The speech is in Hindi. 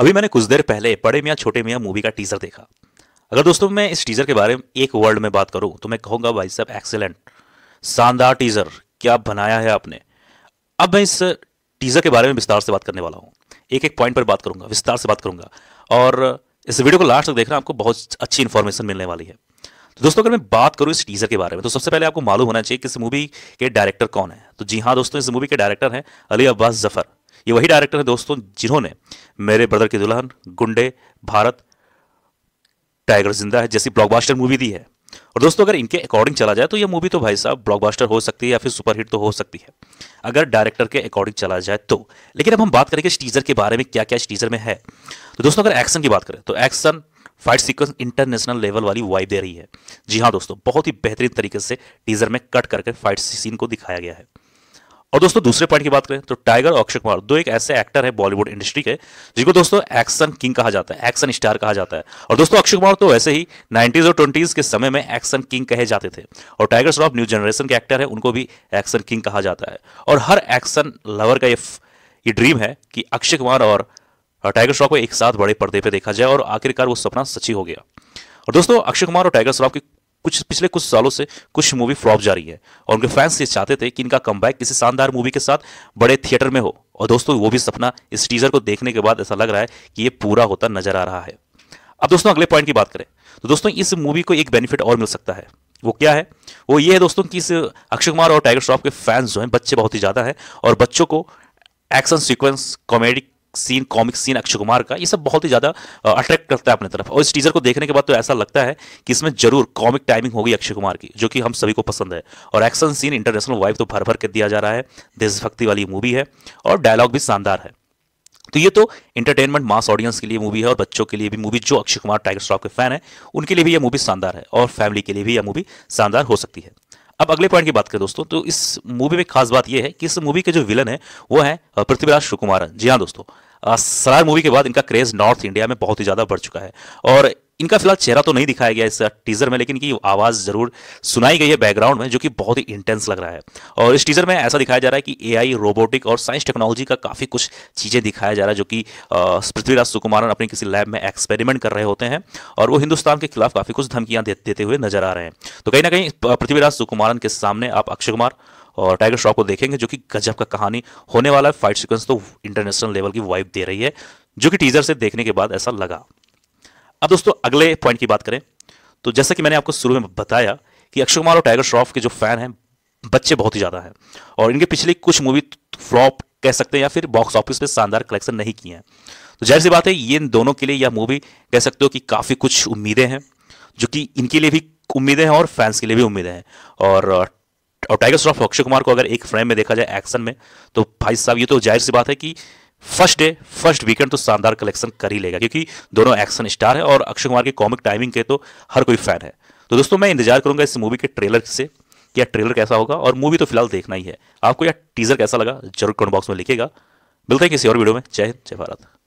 अभी मैंने कुछ देर पहले बड़े मियाँ छोटे मियाँ मूवी का टीजर देखा अगर दोस्तों मैं इस टीजर के बारे में एक वर्ड में बात करूँ तो मैं कहूँगा भाई साहब एक्सेलेंट शानदार टीजर क्या बनाया है आपने अब मैं इस टीजर के बारे में विस्तार से बात करने वाला हूँ एक एक पॉइंट पर बात करूंगा विस्तार से बात करूंगा और इस वीडियो को लास्ट तक देखना आपको बहुत अच्छी इन्फॉर्मेशन मिलने वाली है तो दोस्तों अगर मैं बात करूँ इस टीजर के बारे में तो सबसे पहले आपको मालूम होना चाहिए कि इस मूवी के डायरेक्टर कौन है तो जी हाँ दोस्तों इस मूवी के डायरेक्टर हैं अली अब्बास जफर ये वही डायरेक्टर हैं दोस्तों जिन्होंने मेरे ब्रदर की दुल्हन गुंडे भारत टाइगर जिंदा है जैसी ब्लॉकबास्टर मूवी दी है और दोस्तों अगर इनके अकॉर्डिंग चला जाए तो ये मूवी तो भाई साहब ब्लॉकबास्टर हो सकती है या फिर सुपरहिट तो हो सकती है अगर डायरेक्टर के अकॉर्डिंग चला जाए तो लेकिन अब हम बात करेंगे टीजर के बारे में क्या क्या टीजर में है तो दोस्तों अगर एक्शन की बात करें तो action fight sequence international level वाली वाइब दे रही है जी हाँ दोस्तों बहुत ही बेहतरीन तरीके से टीजर में कट करके फाइट सीन को दिखाया गया है और दोस्तों दूसरे पॉइंट की बात करें तो टाइगर और अक्षय कुमार दो एक ऐसे एक्टर है बॉलीवुड इंडस्ट्री के जिनको दोस्तों एक्शन किंग कहा जाता है एक्शन स्टार कहा जाता है और दोस्तों अक्षय कुमार तो वैसे ही नाइनटीज और ट्वेंटीज के समय में एक्शन किंग कहे जाते थे और टाइगर श्रॉफ न्यू जनरेशन के एक्टर है उनको भी एक्शन किंग कहा जाता है और हर एक्शन लवर का ये ये ड्रीम है कि अक्षय कुमार और टाइगर श्रॉफ को एक साथ बड़े पर्दे पर देखा जाए और आखिरकार वो सपना सची हो गया और दोस्तों अक्षय कुमार और टाइगर श्रॉफ की कुछ पिछले कुछ सालों से कुछ मूवी फ्लॉप जा रही है और उनके फैंस ये चाहते थे कि इनका कम किसी शानदार मूवी के साथ बड़े थिएटर में हो और दोस्तों वो भी सपना इस टीजर को देखने के बाद ऐसा लग रहा है कि ये पूरा होता नजर आ रहा है अब दोस्तों अगले पॉइंट की बात करें तो दोस्तों इस मूवी को एक बेनिफिट और मिल सकता है वो क्या है वो ये है दोस्तों कि इस अक्षय कुमार और टाइगर श्रॉफ के फैंस जो हैं बच्चे बहुत ही ज़्यादा हैं और बच्चों को action sequence comedy scene comic scene Akshay Kumar का ये सब बहुत ही ज़्यादा अट्रैक्ट करता है अपने तरफ और इस टीजर को देखने के बाद तो ऐसा लगता है कि इसमें जरूर कॉमिक टाइमिंग होगी अक्षय कुमार की जो कि हम सभी को पसंद है और एक्शन सीन इंटरनेशनल वाइफ तो भर भर के दिया जा रहा है देशभक्ति वाली मूवी है और डायलॉग भी शानदार है तो ये तो इंटरटेनमेंट मास ऑडियंस के लिए मूवी है और बच्चों के लिए भी मूवी जो अक्षय कुमार टाइगर श्रॉफ के फैन है उनके लिए भी यह मूवी शानदार है और फैमिली के लिए भी यह मूवी शानदार हो सकती है अब अगले पॉइंट की बात करें दोस्तों तो इस मूवी में खास बात यह है कि इस मूवी के जो विलन है वो है पृथ्वीराज सुकुमारन जी हाँ दोस्तों सरार मूवी के बाद इनका क्रेज नॉर्थ इंडिया में बहुत ही ज़्यादा बढ़ चुका है और इनका फिलहाल चेहरा तो नहीं दिखाया गया इस टीजर में लेकिन की आवाज जरूर सुनाई गई है बैकग्राउंड में जो कि बहुत ही इंटेंस लग रहा है और इस टीजर में ऐसा दिखाया जा रहा है कि एआई रोबोटिक और साइंस टेक्नोलॉजी का काफी कुछ चीजें दिखाया जा रहा है जो कि पृथ्वीराज सुकुमारन अपने किसी लैब में एक्सपेरिमेंट कर रहे होते हैं और वो हिंदुस्तान के खिलाफ काफी कुछ धमकियां दे, देते हुए नजर आ रहे हैं तो कहीं ना कहीं पृथ्वीराज सुकुमारन के सामने आप अक्षय कुमार और टाइगर श्रॉफ को देखेंगे जो कि गजब का कहानी होने वाला है फाइट सिक्वेंस तो इंटरनेशनल लेवल की वाइब दे रही है जो कि टीजर से देखने के बाद ऐसा लगा अब दोस्तों अगले पॉइंट की बात करें तो जैसा कि मैंने आपको शुरू में बताया कि अक्षय कुमार और टाइगर श्रॉफ के जो फैन हैं बच्चे बहुत ही ज़्यादा हैं और इनके पिछले कुछ मूवी फ्लॉप कह सकते हैं या फिर बॉक्स ऑफिस में शानदार कलेक्शन नहीं किए हैं तो जाहिर सी बात है ये इन दोनों के लिए यह मूवी कह सकते हो कि काफ़ी कुछ उम्मीदें हैं जो कि इनके लिए भी उम्मीदें हैं और फैंस के लिए भी उम्मीदें हैं और और टाइगर श्रॉफ अक्षय कुमार को अगर एक फ्रेम में देखा जाए एक्शन में तो भाई साहब ये तो जाहिर सी बात है कि फर्स्ट डे फर्स्ट वीकेंड तो शानदार कलेक्शन कर ही लेगा क्योंकि दोनों एक्शन स्टार है और अक्षय कुमार की कॉमिक टाइमिंग के तो हर कोई फैन है तो दोस्तों मैं इंतजार करूंगा इस मूवी के ट्रेलर से कि यह ट्रेलर कैसा होगा और मूवी तो फिलहाल देखना ही है आपको यह टीजर कैसा लगा जरूर कमेंट बॉक्स में लिखेगा मिलते हैं किसी और वीडियो में जय हिंद जय भारत